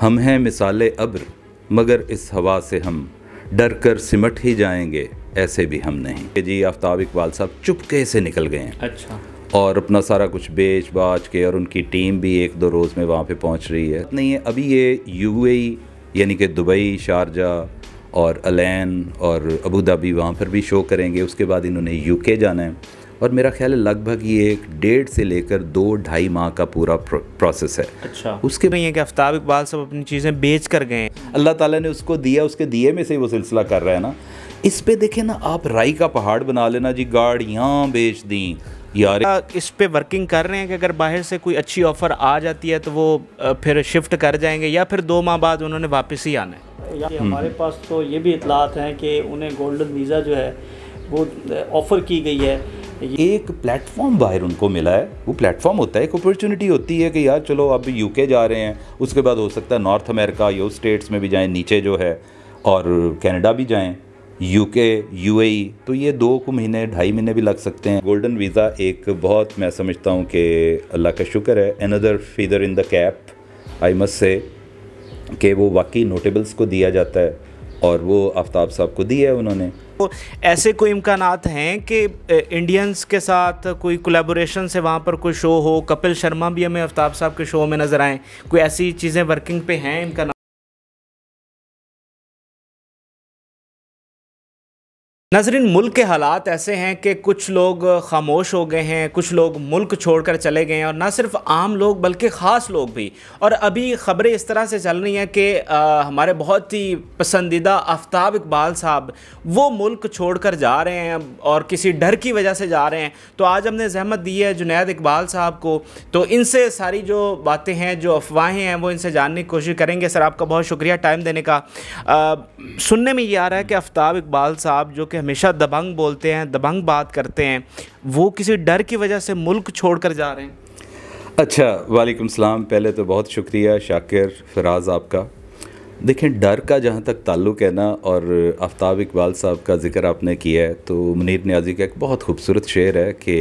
हम हैं मिसाल अब्र मगर इस हवा से हम डर कर सिमट ही जाएंगे ऐसे भी हम नहीं जी आफ्ताब इकबाल साहब चुपके से निकल गए हैं अच्छा और अपना सारा कुछ बेच बाच के और उनकी टीम भी एक दो रोज़ में वहाँ पे पहुँच रही है नहीं है अभी ये यूएई यानी कि दुबई शारजा और अलैन और अबू धाबी वहाँ पर भी शो करेंगे उसके बाद इन्होंने यूके जाना है और मेरा ख्याल है लगभग ये एक डेढ़ से लेकर दो ढाई माह का पूरा प्रोसेस है अच्छा उसके में ये कि आफ्ताब इकबाल सब अपनी चीज़ें बेच कर गए अल्लाह ताला ने उसको दिया उसके दिए में से ही वो सिलसिला कर रहे हैं ना इस पे देखे ना आप राई का पहाड़ बना लेना जी गाड़ियाँ बेच दी यार इस पे वर्किंग कर रहे हैं कि अगर बाहर से कोई अच्छी ऑफ़र आ जाती है तो वो फिर शिफ्ट कर जाएंगे या फिर दो माह बाद उन्होंने वापस ही आना है हम्म। हमारे पास तो ये भी इतलात हैं कि उन्हें गोल्डन वीज़ा जो है वो ऑफ़र की गई है एक प्लेटफॉर्म बाहर उनको मिला है वो प्लेटफॉर्म होता है एक अपॉर्चुनिटी होती है कि यार चलो अब यूके जा रहे हैं उसके बाद हो सकता है नॉर्थ अमेरिका या स्टेट्स में भी जाएँ नीचे जो है और कनाडा भी जाएँ यूके यूएई तो ये दो को महीने ढाई महीने भी लग सकते हैं गोल्डन वीज़ा एक बहुत मैं समझता हूँ कि अल्लाह का शुक्र है another feather in the cap I must say कि वो वाकई नोटेबल्स को दिया जाता है और वो आफ्ताब साहब को दी है उन्होंने तो ऐसे कोई इम्कान हैं कि इंडियंस के साथ कोई कोलेबोरेशन से वहाँ पर कोई शो हो कपिल शर्मा भी हमें आफ्ताब साहब के शो में नज़र आएँ कोई ऐसी चीज़ें वर्किंग पे हैं इम्कान नाजरीन मुल्क के हालात ऐसे हैं कि कुछ लोग खामोश हो गए हैं कुछ लोग मुल्क छोड़कर चले गए हैं और ना सिर्फ आम लोग बल्कि ख़ास लोग भी और अभी ख़बरें इस तरह से चल रही हैं कि हमारे बहुत ही पसंदीदा आफ्ताब इकबाल साहब वो मुल्क छोड़कर जा रहे हैं और किसी डर की वजह से जा रहे हैं तो आज हमने जहमत दी है जुनेद इकबाल साहब को तो इनसे सारी जो बातें हैं जो अफवाहें हैं वो इनसे जानने की कोशिश करेंगे सर आपका बहुत शुक्रिया टाइम देने का सुनने में ये आ रहा है कि आफ्ताब इकबाल साहब जो कि हमेशा दबंग बोलते हैं दबंग बात करते हैं वो किसी डर की वजह से मुल्क छोड़ कर जा रहे हैं अच्छा वालेकुम सलाम पहले तो बहुत शुक्रिया शाकिर फराज आपका देखें डर का जहाँ तक ताल्लुक़ है ना और आफ्ताब इकबाल साहब का जिक्र आपने किया है तो मुनीर न्याजी का एक बहुत खूबसूरत शेर है कि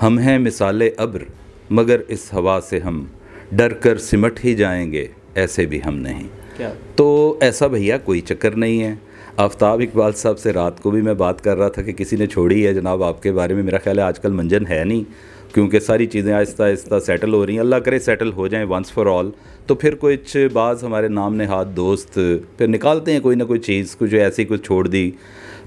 हम हैं मिसाल अब्र मगर इस हवा से हम डर कर सिमट ही जाएंगे ऐसे भी हम नहीं क्या? तो ऐसा भैया कोई चक्कर नहीं है आफ्ताब इकबाल साहब से रात को भी मैं बात कर रहा था कि किसी ने छोड़ी है जनाब आपके बारे में मेरा ख्याल है आजकल मंजन है नहीं क्योंकि सारी चीज़ें आहिस्ता आहिस्ता सेटल हो रही हैं अल्लाह करे सेटल हो जाएं वंस फॉर ऑल तो फिर कुछ बाज़ हमारे नाम ने हाथ दोस्त फिर निकालते हैं कोई ना कोई चीज़ कुछ ऐसी कुछ छोड़ दी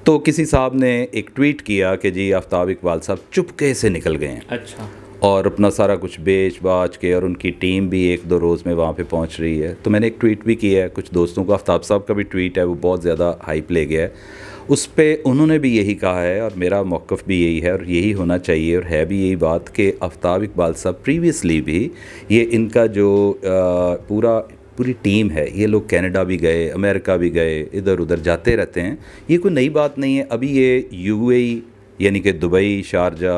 तो किसी साहब ने एक ट्वीट किया कि जी आफ्ताब इकबाल साहब चुपके से निकल गए हैं अच्छा और अपना सारा कुछ बेच बाच के और उनकी टीम भी एक दो रोज़ में वहाँ पे पहुँच रही है तो मैंने एक ट्वीट भी किया है कुछ दोस्तों का आफ्ताब साहब का भी ट्वीट है वो बहुत ज़्यादा हाइप ले गया है उस पर उन्होंने भी यही कहा है और मेरा मौक़ भी यही है और यही होना चाहिए और है भी यही बात कि आफ्ताब इकबाल साहब प्रीवियसली भी ये इनका जो पूरा पूरी टीम है ये लोग कनाडा भी गए अमेरिका भी गए इधर उधर जाते रहते हैं ये कोई नई बात नहीं है अभी ये यूएई e, यानी कि दुबई शारजा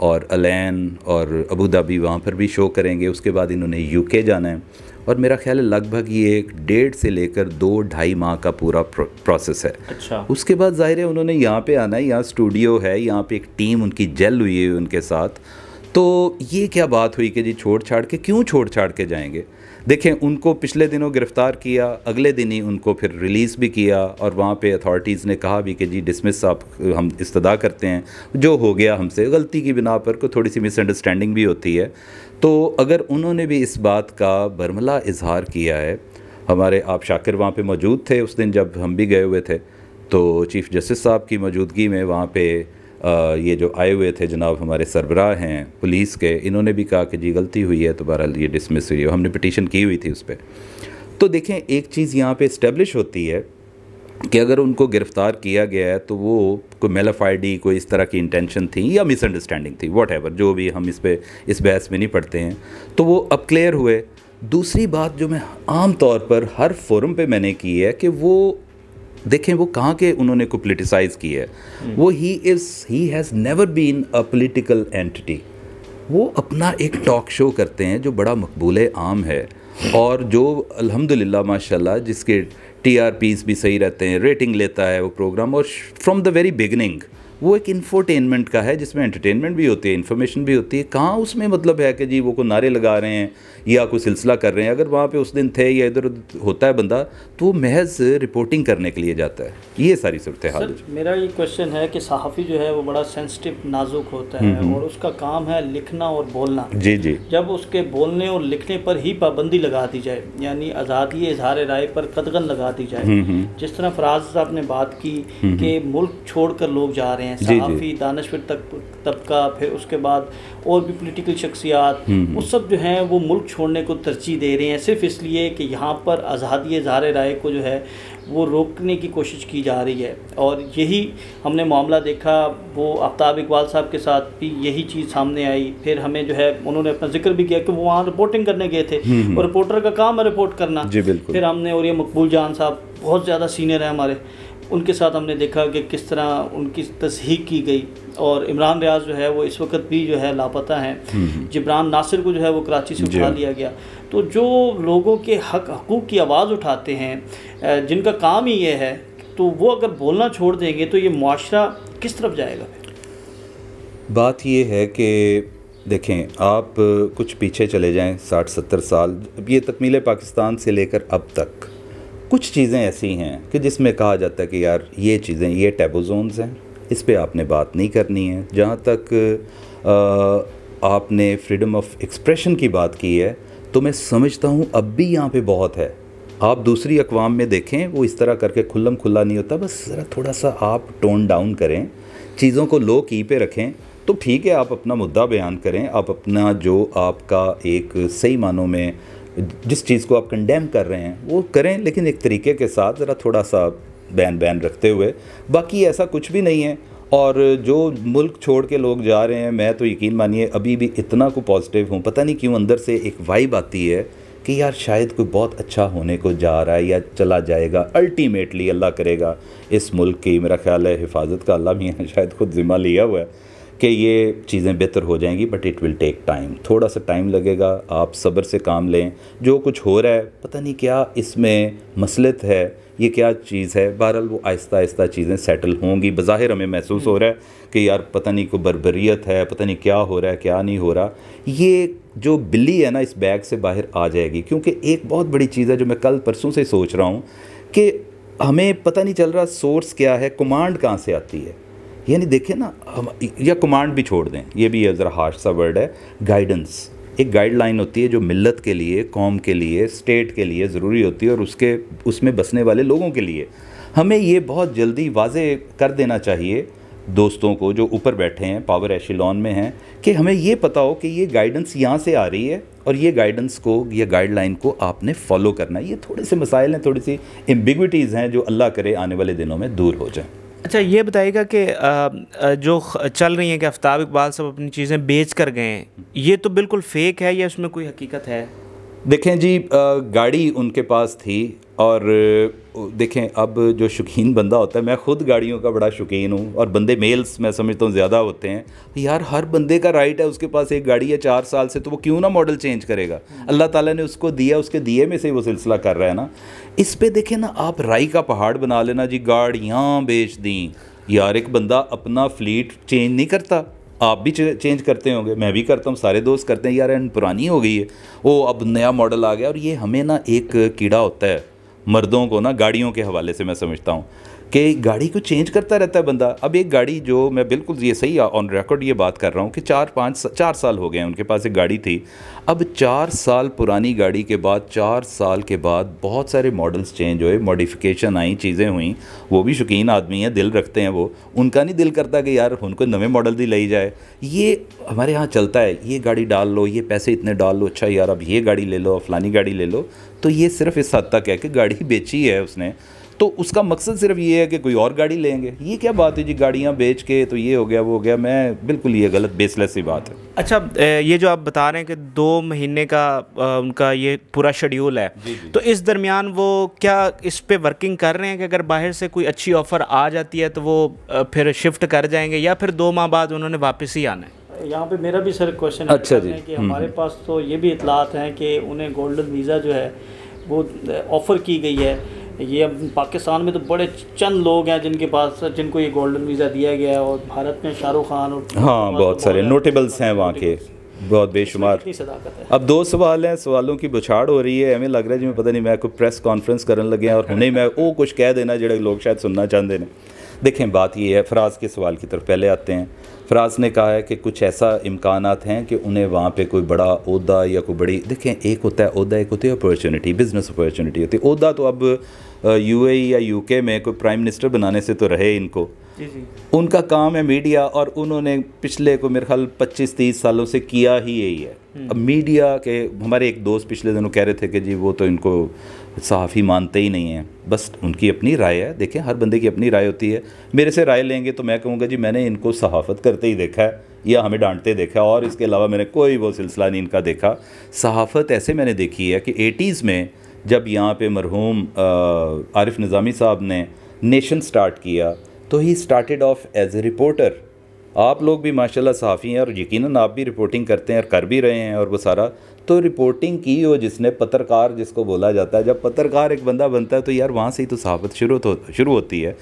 और अलैन और अबू धाबी वहाँ पर भी शो करेंगे उसके बाद इन्होंने यूके जाना है और मेरा ख्याल है लगभग ये एक डेढ़ से लेकर दो ढाई माह का पूरा प्रोसेस है अच्छा उसके बाद ज़ाहिर है उन्होंने यहाँ पे आना है यहाँ स्टूडियो है यहाँ पे एक टीम उनकी जेल हुई है उनके साथ तो ये क्या बात हुई कि जी छोड़ छाड़ के क्यों छोड़ छाड़ के जाएंगे देखें उनको पिछले दिनों गिरफ़्तार किया अगले दिन ही उनको फिर रिलीज़ भी किया और वहाँ पे अथॉरिटीज़ ने कहा भी कि जी डिसमिस आप हम इस्तदा करते हैं जो हो गया हमसे गलती की बिना पर को थोड़ी सी मिसअंडरस्टैंडिंग भी होती है तो अगर उन्होंने भी इस बात का बरमला इजहार किया है हमारे आप शाकिर वहाँ पर मौजूद थे उस दिन जब हम भी गए हुए थे तो चीफ़ जस्टिस साहब की मौजूदगी में वहाँ पर ये जो आए हुए थे जनाब हमारे सरबराह हैं पुलिस के इन्होंने भी कहा कि जी गलती हुई है तो बहरहाल ये डिसमिस हुई है हमने पटिशन की हुई थी उस पर तो देखें एक चीज़ यहाँ पे इस्टेब्लिश होती है कि अगर उनको गिरफ़्तार किया गया है तो वो कोई मेलफ आई कोई इस तरह की इंटेंशन थी या मिसअंडरस्टैंडिंग थी वॉट जो भी हम इस पर इस बहस में नहीं पढ़ते हैं तो वो अब क्लियर हुए दूसरी बात जो मैं आम तौर पर हर फोरम पे मैंने की है कि वो देखें वो कहाँ के उन्होंने को पोलिटिसाइज किया है हम्म। वो he is he has never been a political entity वो अपना एक टॉक शो करते हैं जो बड़ा मकबूल आम है और जो अल्हम्दुलिल्लाह माशाल्लाह जिसके टी आर पीज भी सही रहते हैं रेटिंग लेता है वो प्रोग्राम और फ्रॉम द वेरी बिगनिंग वो एक इन्फोटेनमेंट का है जिसमें एंटरटेनमेंट भी होती है इन्फॉर्मेशन भी होती है कहाँ उसमें मतलब है कि जी वो को नारे लगा रहे हैं या कोई सिलसिला कर रहे हैं अगर वहाँ पे उस दिन थे या इधर होता है बंदा तो वो महज रिपोर्टिंग करने के लिए जाता है ये सारी सूरत हाल मेरा ये क्वेश्चन है कि सहाफ़ी जो है वो बड़ा सेंसिटिव नाजुक होता है हम्म, हम्म। और उसका काम है लिखना और बोलना जी जी जब उसके बोलने और लिखने पर ही पाबंदी लगा दी जाए यानी आज़ादी इजहार राय पर कदगन लगा दी जाए हम्म, जिस तरह फराज साहब ने बात की कि मुल्क छोड़ कर लोग जा रहे हैं रहे हैं सहाफ़ी दानश्वर तक तबका फिर उसके बाद और भी पोलिटिकल शख्सियात वो हम्म, हम्म। सब जो हैं वो मुल्क छोड़ने को तरजीह दे रहे हैं सिर्फ इसलिए कि यहाँ पर आज़ादी इजहार राय को जो है वो रोकने की कोशिश की जा रही है और यही हमने मामला देखा वो आफ्ताब इकबाल साहब के साथ भी यही चीज़ सामने आई फिर हमें जो है उन्होंने अपना जिक्र भी किया कि वो वहाँ रिपोर्टिंग करने गए थे हम्म, और रिपोर्टर का काम है रिपोर्ट करना जी बिल्कुल फिर हमने और ये मकबूल जान साहब बहुत ज़्यादा सीनियर हैं हमारे उनके साथ हमने देखा कि किस तरह उनकी तस्हीक की गई और इमरान रियाज जो है वो इस वक्त भी जो है लापता हैं जिब्रान नासिर को जो है वो कराची से उठा लिया गया तो जो लोगों के हक हकूक़ की आवाज़ उठाते हैं जिनका काम ही ये है तो वो अगर बोलना छोड़ देंगे तो ये माशरा किस तरफ जाएगा बात ये है कि देखें आप कुछ पीछे चले जाएं साठ सत्तर साल ये तकमील पाकिस्तान से लेकर अब तक कुछ चीज़ें ऐसी हैं कि जिसमें कहा जाता है कि यार ये चीज़ें ये टेबोजोनस हैं इस पर आपने बात नहीं करनी है जहाँ तक आ, आपने फ्रीडम ऑफ एक्सप्रेशन की बात की है तो मैं समझता हूँ अब भी यहाँ पे बहुत है आप दूसरी अकवाम में देखें वो इस तरह करके खुल्लम खुल्ला नहीं होता बस ज़रा थोड़ा सा आप टोन डाउन करें चीज़ों को लो की पे रखें तो ठीक है आप अपना मुद्दा बयान करें आप अपना जो आपका एक सही मानों में जिस चीज़ को आप कंडेम कर रहे हैं वो करें लेकिन एक तरीके के साथ ज़रा थोड़ा सा बैन बैन रखते हुए बाकी ऐसा कुछ भी नहीं है और जो मुल्क छोड़ के लोग जा रहे हैं मैं तो यकीन मानिए अभी भी इतना को पॉजिटिव हूँ पता नहीं क्यों अंदर से एक वाइब आती है कि यार शायद कोई बहुत अच्छा होने को जा रहा है या चला जाएगा अल्टीमेटली अल्लाह करेगा इस मुल्क की मेरा ख्याल है हिफाजत का अल्लाह भी है शायद खुद ज़िम्मा लिया हुआ है कि ये चीज़ें बेहतर हो जाएंगी but it will take time थोड़ा सा टाइम लगेगा आप सब्र से काम लें जो कुछ हो रहा है पता नहीं क्या इसमें मसलत है ये क्या चीज़ है बहरहाल वो आहिस्ता आहिस्ता चीज़ें सेटल होंगी बज़ाहिर हमें महसूस हो रहा है कि यार पता नहीं को बरबरीत है पता नहीं क्या हो रहा है क्या नहीं हो रहा ये जो बिल्ली है ना इस बैग से बाहर आ जाएगी क्योंकि एक बहुत बड़ी चीज़ है जो मैं कल परसों से सोच रहा हूँ कि हमें पता नहीं चल रहा सोर्स क्या है कमांड कहाँ से आती है यानी देखिए ना हम या कमांड भी छोड़ दें ये भी ज़रा हार्श सा वर्ड है गाइडेंस एक गाइडलाइन होती है जो मिलत के लिए कौम के लिए स्टेट के लिए ज़रूरी होती है और उसके उसमें बसने वाले लोगों के लिए हमें ये बहुत जल्दी वाज कर देना चाहिए दोस्तों को जो ऊपर बैठे हैं पावर एशिलॉन में हैं कि हमें ये पता हो कि ये गाइडेंस यहाँ से आ रही है और ये गाइडेंस को ये गाइडलाइन को आपने फॉलो करना है ये थोड़े से मसाइल हैं थोड़ी सी एम्बिगटीज़ हैं जो अल्लाह करे आने वाले दिनों में दूर हो जाए अच्छा ये बताइएगा कि जो चल रही है कि आफ्ताब इकबाल सब अपनी चीज़ें बेच कर गए हैं ये तो बिल्कुल फेक है या उसमें कोई हकीकत है देखें जी गाड़ी उनके पास थी और देखें अब जो शौकीन बंदा होता है मैं खुद गाड़ियों का बड़ा शौकीन हूँ और बंदे मेल्स मैं समझता हूँ ज़्यादा होते हैं यार हर बंदे का राइट है उसके पास एक गाड़ी है चार साल से तो वो क्यों ना मॉडल चेंज करेगा हम्म। अल्लाह ताला ने उसको दिया उसके दिए में से वो सिलसिला कर रहा है ना इस पे देखे ना आप राई का पहाड़ बना लेना जी गाड़ियाँ बेच दी यार एक बंदा अपना फ्लीट चेंज नहीं करता आप भी चेंज करते होंगे मैं भी करता हूँ सारे दोस्त करते हैं यार एंड पुरानी हो गई है वो अब नया मॉडल आ गया और ये हमें ना एक कीड़ा होता है मर्दों को ना गाड़ियों के हवाले से मैं समझता हूँ कि गाड़ी को चेंज करता रहता है बंदा अब एक गाड़ी जो मैं बिल्कुल ये सही ऑन रिकॉर्ड ये बात कर रहा हूँ कि चार पाँच चार साल हो गए हैं उनके पास एक गाड़ी थी अब चार साल पुरानी गाड़ी के बाद चार साल के बाद बहुत सारे मॉडल्स चेंज हुए मॉडिफिकेशन आई चीज़ें हुई वो भी शौकीन आदमी हैं दिल रखते हैं वो उनका नहीं दिल करता कि यार उनको नवे मॉडल दी लाई जाए ये हमारे यहाँ चलता है ये गाड़ी डाल लो ये पैसे इतने डाल लो अच्छा यार अब ये गाड़ी ले लो फलानी गाड़ी ले लो तो ये सिर्फ इस हद तक है कि गाड़ी बेची है उसने तो उसका मकसद सिर्फ ये है कि कोई और गाड़ी लेंगे ये क्या बात है जी गाड़ियाँ बेच के तो ये हो गया वो हो गया मैं बिल्कुल ये गलत बेसलेस ही बात है अच्छा ये जो आप बता रहे हैं कि दो महीने का उनका ये पूरा शेड्यूल है जी जी। तो इस दरमियान वो क्या इस पर वर्किंग कर रहे हैं कि अगर बाहर से कोई अच्छी ऑफ़र आ जाती है तो वो फिर शिफ्ट कर जाएंगे या फिर दो माह बाद उन्होंने वापस ही आना है यहाँ पे मेरा भी सर क्वेश्चन अच्छा जी कि हम्म, हमारे हम्म। पास तो ये भी इतलात हैं कि उन्हें गोल्डन वीज़ा जो है वो ऑफ़र की गई है ये अब पाकिस्तान में तो बड़े चंद लोग हैं जिनके पास जिनको ये गोल्डन वीज़ा दिया गया है और भारत में शाहरुख खान और हाँ बहुत सारे नोटेबल्स हैं वहाँ के बहुत बेशुमार अब दो सवाल हैं सवालों की बछाड़ हो रही है एवं लग रहा है जिमें पता नहीं मैं कोई प्रेस कॉन्फ्रेंस करने लगे हैं और उन्हें मैं वो कुछ कह देना जो लोग शायद सुनना चाहते हैं देखें बात ये है फराज के सवाल की तरफ पहले आते हैं फराज ने कहा है कि कुछ ऐसा इम्कान हैं कि उन्हें वहाँ पर कोई बड़ा अहदा या कोई बड़ी देखें एक होता है अहदा एक होती है अपॉर्चुनिटी बिज़नेस अपॉर्चुनिटी होती है अहदा तो, तो अब यू e या यू में कोई प्राइम मिनिस्टर बनाने से तो रहे इनको उनका काम है मीडिया और उन्होंने पिछले को मेरे ख्याल पच्चीस तीस सालों से किया ही यही है हम्म। अब मीडिया के हमारे एक दोस्त पिछले दिनों कह रहे थे कि जी वो तो इनको सहाफ़ी मानते ही नहीं हैं बस उनकी अपनी राय है देखें हर बंदे की अपनी राय होती है मेरे से राय लेंगे तो मैं कहूँगा जी मैंने इनको सहाफ़त करते ही देखा है या हमें डांटते देखा और इसके अलावा मैंने कोई वो सिलसिला नहीं इनका देखा सहाफ़त ऐसे मैंने देखी है कि एटीज़ में जब यहाँ पे मरहूम आरिफ निज़ामी साहब ने नेशन स्टार्ट किया तो he started off as a reporter आप लोग भी माशाल्लाह साफ़ी हैं और यकीनन आप भी रिपोर्टिंग करते हैं और कर भी रहे हैं और वो सारा तो रिपोर्टिंग की हो जिसने पत्रकार जिसको बोला जाता है जब पत्रकार एक बंदा बनता है तो यार वहाँ से ही तो सहाफ़त शुरू तो शुरू होती है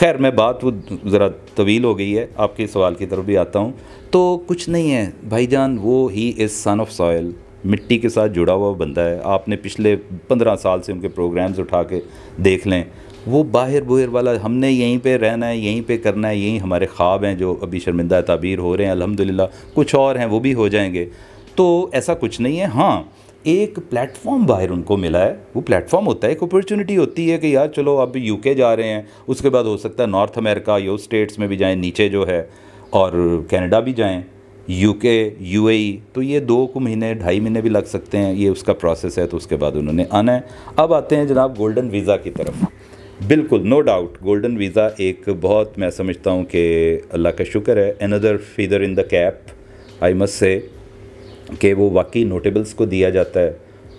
खैर मैं बात वो ज़रा तवील हो गई है आपके सवाल की तरफ भी आता हूँ तो कुछ नहीं है भाईजान वो he is son of soil मिट्टी के साथ जुड़ा हुआ बंदा है आपने पिछले पंद्रह साल से उनके प्रोग्राम्स उठा के देख लें वो बाहर बुहर वाला हमने यहीं पे रहना है यहीं पे करना है यहीं हमारे ख्वाब हैं जो अभी शर्मिंदा ताबीर हो रहे हैं अल्हम्दुलिल्लाह कुछ और हैं वो भी हो जाएंगे तो ऐसा कुछ नहीं है हाँ एक प्लेटफॉर्म बाहर उनको मिला है वो प्लेटफॉर्म होता है एक अपॉर्चुनिटी होती है कि यार चलो अब यूके जा रहे हैं उसके बाद हो सकता है नॉर्थ अमेरिका या स्टेट्स में भी जाएँ नीचे जो है और कैनेडा भी जाएँ यूके यूएई तो ये दो को महीने ढाई महीने भी लग सकते हैं ये उसका प्रोसेस है तो उसके बाद उन्होंने आना है अब आते हैं जनाब गोल्डन वीज़ा की तरफ बिल्कुल नो डाउट गोल्डन वीज़ा एक बहुत मैं समझता हूँ कि अल्लाह का शुक्र है another feather in the cap I must say कि वो वाकई नोटेबल्स को दिया जाता है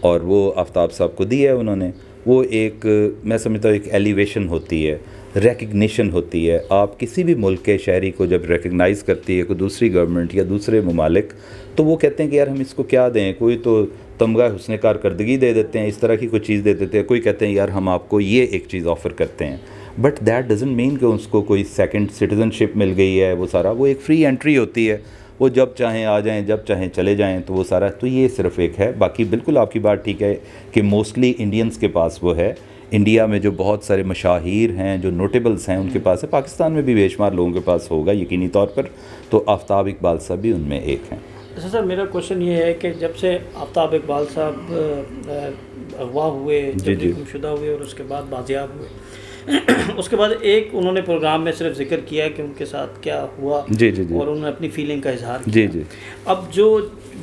और वो आफ्ताब साहब को दिया है उन्होंने वो एक मैं समझता हूँ एक एलिवेशन होती है रेकग्निशन होती है आप किसी भी मुल्क के शहरी को जब रेकग्नाइज करती है कोई दूसरी गवर्नमेंट या दूसरे ममालिक तो वो कहते हैं कि यार हम इसको क्या दें कोई तो तमगा हुसन कारकर्दगी दे देते हैं इस तरह की कोई चीज़ दे देते हैं कोई कहते हैं यार हम आपको ये एक चीज़ ऑफ़र करते हैं बट दैट डजेंट मीन कि उसको कोई सेकेंड सिटीज़नशिप मिल गई है वो सारा वो एक फ्री एंट्री होती है वो जब चाहें आ जाएं जब चाहें चले जाएं तो वो सारा तो ये सिर्फ एक है बाकी बिल्कुल आपकी बात ठीक है कि मोस्टली इंडियंस के पास वो है इंडिया में जो बहुत सारे मशाहिर हैं जो नोटेबल्स हैं उनके पास है पाकिस्तान में भी बेशुमार लोगों के पास होगा यकीनी तौर पर तो आफ्ताब इकबाल साहब भी उनमें एक हैं अच्छा सर मेरा क्वेश्चन ये है कि जब से आफ्ताब इकबाल साहब अगवा हुए जी गुमशुदा हुए और उसके बाद बाजियाब हुए उसके बाद एक उन्होंने प्रोग्राम में सिर्फ जिक्र किया कि उनके साथ क्या हुआ जी जी जी और उन्होंने अपनी फीलिंग का इजहार किया जी जी अब जो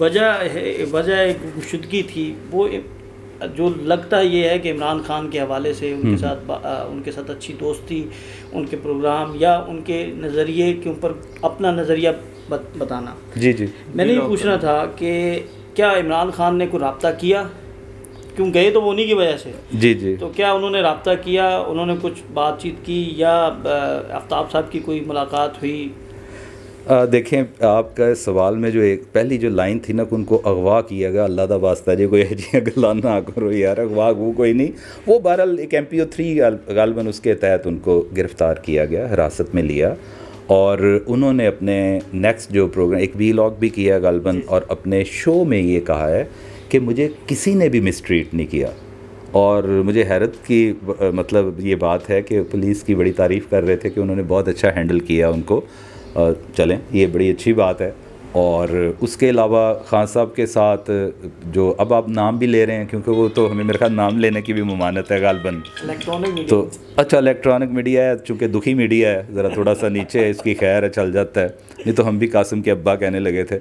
वजह है वजह एक गुमशुदगी थी वो जो लगता ये है कि इमरान खान के हवाले से उनके हम्म। साथ आ, उनके साथ अच्छी दोस्ती उनके प्रोग्राम या उनके नज़रिए के ऊपर अपना नज़रिया बत, बताना जी जी मैंने ये पूछना था कि क्या इमरान खान ने कोई रबता किया क्यों गए तो वो उन्हीं की वजह से जी जी तो क्या उन्होंने रबता किया उन्होंने कुछ बातचीत की या आफ्ताब साहब की कोई मुलाकात हुई देखें आपका सवाल में जो एक पहली जो लाइन थी ना कि उनको अगवा किया गया अल्लाह का वास्ता जी कोई जी गलान ना करो यार अगवा वो कोई नहीं वो बहरहाल एक एम पी ओ थ्री गालबन उसके तहत उनको गिरफ़्तार किया गया हिरासत में लिया और उन्होंने अपने नेक्स्ट जो प्रोग्राम एक वीलॉग भी किया गालबन और अपने शो में ये कहा है कि मुझे किसी ने भी मिसट्रीट नहीं किया और मुझे हैरत की मतलब ये बात है कि पुलिस की बड़ी तारीफ़ कर रहे थे कि उन्होंने बहुत अच्छा हैंडल किया उनको चलें ये बड़ी अच्छी बात है और उसके अलावा खान साहब के साथ जो अब आप नाम भी ले रहे हैं क्योंकि वो तो हमें मेरे ख्याल नाम लेने की भी ममानत है गालबन तो अच्छा इलेक्ट्रॉनिक मीडिया है चूँकि दुखी मीडिया है ज़रा थोड़ा सा नीचे है इसकी खैर है चल जाता है नहीं तो हम भी कासिम के अब्बा कहने लगे थे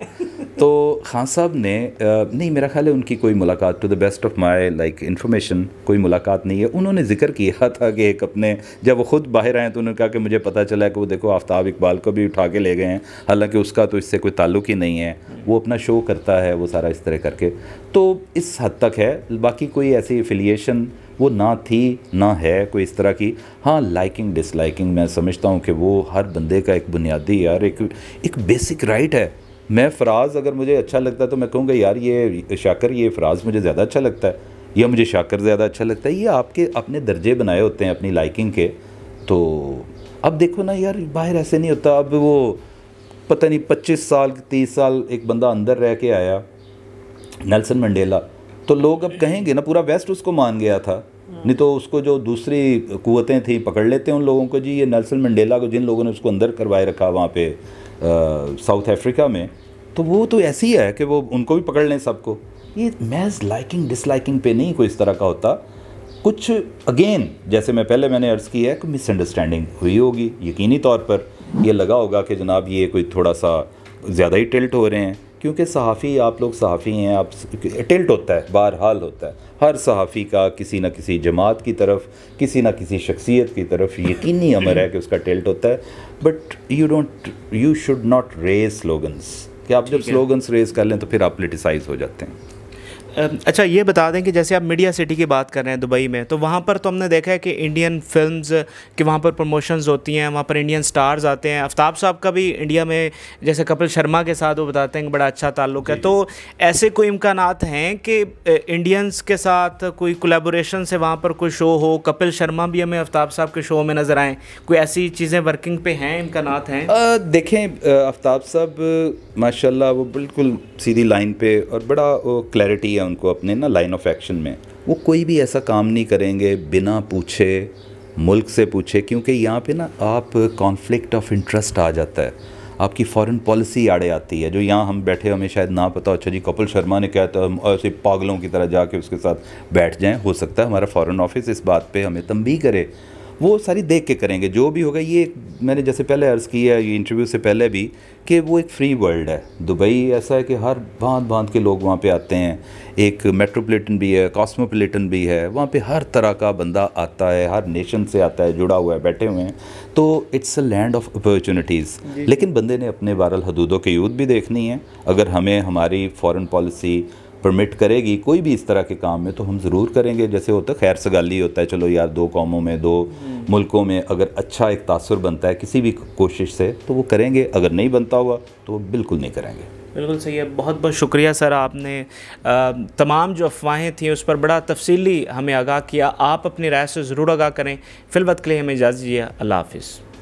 तो खान साहब ने नहीं मेरा ख्याल है उनकी कोई मुलाकात to the best of my like information कोई मुलाकात नहीं है उन्होंने जिक्र किया था कि एक अपने जब वो खुद बाहर आए तो उन्होंने कहा कि मुझे पता चला कि वो देखो आफ्ताब इकबाल को भी उठा के ले गए हैं हालांकि उसका तो इससे कोई ताल्लुक कि नहीं है वो अपना शो करता है वो सारा इस तरह करके तो इस हद तक है बाकी कोई ऐसी एफिलिएशन वो ना थी ना है कोई इस तरह की हाँ लाइकिंग डिसलाइकिंग मैं समझता हूँ कि वो हर बंदे का एक बुनियादी यार एक एक बेसिक राइट है मैं फ़राज़ अगर मुझे अच्छा लगता है तो मैं कहूँगा यार ये शाकर ये फ़राज़ मुझे ज़्यादा अच्छा लगता है या मुझे शाकर ज़्यादा अच्छा लगता है ये आपके अपने दर्जे बनाए होते हैं अपनी लाइकिंग के तो अब देखो ना यार बाहर ऐसे नहीं होता अब वो पता नहीं पच्चीस साल तीस साल एक बंदा अंदर रह के आया नेल्सन मंडेला तो लोग अब कहेंगे ना पूरा वेस्ट उसको मान गया था नहीं तो उसको जो दूसरी कुतें थी पकड़ लेते हैं उन लोगों को जी ये नेल्सन मंडेला को जिन लोगों ने उसको अंदर करवाए रखा वहाँ पे साउथ अफ्रीका में तो वो तो ऐसी है कि वो उनको भी पकड़ लें सबको ये मैज लाइकिंग डिसलाइकिंग पे नहीं कोई इस तरह का होता कुछ अगेन जैसे मैं पहले मैंने अर्ज़ किया है कि मिसअंडरस्टैंडिंग हुई होगी यकीनी तौर पर ये लगा होगा कि जनाब ये कोई थोड़ा सा ज़्यादा ही टिल्ट हो रहे हैं क्योंकि सहाफ़ी आप लोग सहाफ़ी हैं आप टिल्ट होता है बहरहाल होता है हर सहाफ़ी का किसी न किसी जमात की तरफ किसी न किसी शख्सियत की तरफ यकीनी अमर है कि उसका टिल्ट होता है but you don't you should not raise slogans कि आप जब स्लोगन्स रेज कर लें तो फिर आप पोलिटिसाइज हो जाते हैं अच्छा ये बता दें कि जैसे आप मीडिया सिटी की बात कर रहे हैं दुबई में तो वहाँ पर तो हमने देखा है कि इंडियन फिल्म्स के वहाँ पर प्रमोशंस होती हैं वहाँ पर इंडियन स्टार्स आते हैं आफ्ताब साहब का भी इंडिया में जैसे कपिल शर्मा के साथ वो बताते हैं कि बड़ा अच्छा ताल्लुक है तो ऐसे कोई इम्कान हैं कि इंडियंस के साथ कोई कोलेबोरेशन से वहाँ पर कोई शो हो कपिल शर्मा भी हमें आफ्ताब साहब के शो में नज़र आएँ कोई ऐसी चीज़ें वर्किंग पे हैं इम्कान हैं देखें आफ्ताब साहब माशा वो बिल्कुल सीधी लाइन पर और बड़ा क्लैरिटी दिया उनको अपने ना लाइन ऑफ एक्शन में वो कोई भी ऐसा काम नहीं करेंगे बिना पूछे मुल्क से पूछे क्योंकि यहाँ पे ना आप कॉन्फ्लिक्ट ऑफ इंटरेस्ट आ जाता है आपकी फॉरेन पॉलिसी आड़े आती है जो यहाँ हम बैठे हमें शायद ना पता अच्छा जी कपिल शर्मा ने कहा तो हम ऐसे पागलों की तरह जाके उसके साथ बैठ जाएं हो सकता है हमारा फॉरेन ऑफिस इस बात पे हमें तंबी करे वो सारी देख के करेंगे जो भी होगा ये मैंने जैसे पहले अर्ज़ किया ये इंटरव्यू से पहले भी कि वो एक फ्री वर्ल्ड है दुबई ऐसा है कि हर भांत भांत के लोग वहाँ पे आते हैं एक मेट्रोपोलिटन भी है कॉस्मोपोलिटन भी है वहाँ पे हर तरह का बंदा आता है हर नेशन से आता है जुड़ा हुआ है बैठे हुए हैं तो it's a land of opportunities लेकिन बंदे ने अपने बहरल हदूदों के यूथ भी देखनी है अगर हमें हमारी फॉरेन पॉलिसी परमिट करेगी कोई भी इस तरह के काम में तो हम ज़रूर करेंगे जैसे होता है खैर सगाली होता है चलो यार दो कौमों में दो हम्म। मुल्कों में अगर अच्छा एक तासर बनता है किसी भी कोशिश से तो वो करेंगे अगर नहीं बनता हुआ तो वो बिल्कुल नहीं करेंगे बिल्कुल सही है बहुत बहुत शुक्रिया सर आपने आ, तमाम जो अफवाहें थी उस पर बड़ा तफसीली हमें आगाह किया आप अपनी राय से ज़रूर आगाह करें फिलवत के लिए हमें इजाज़त दीजिए अल्लाह हाफिज़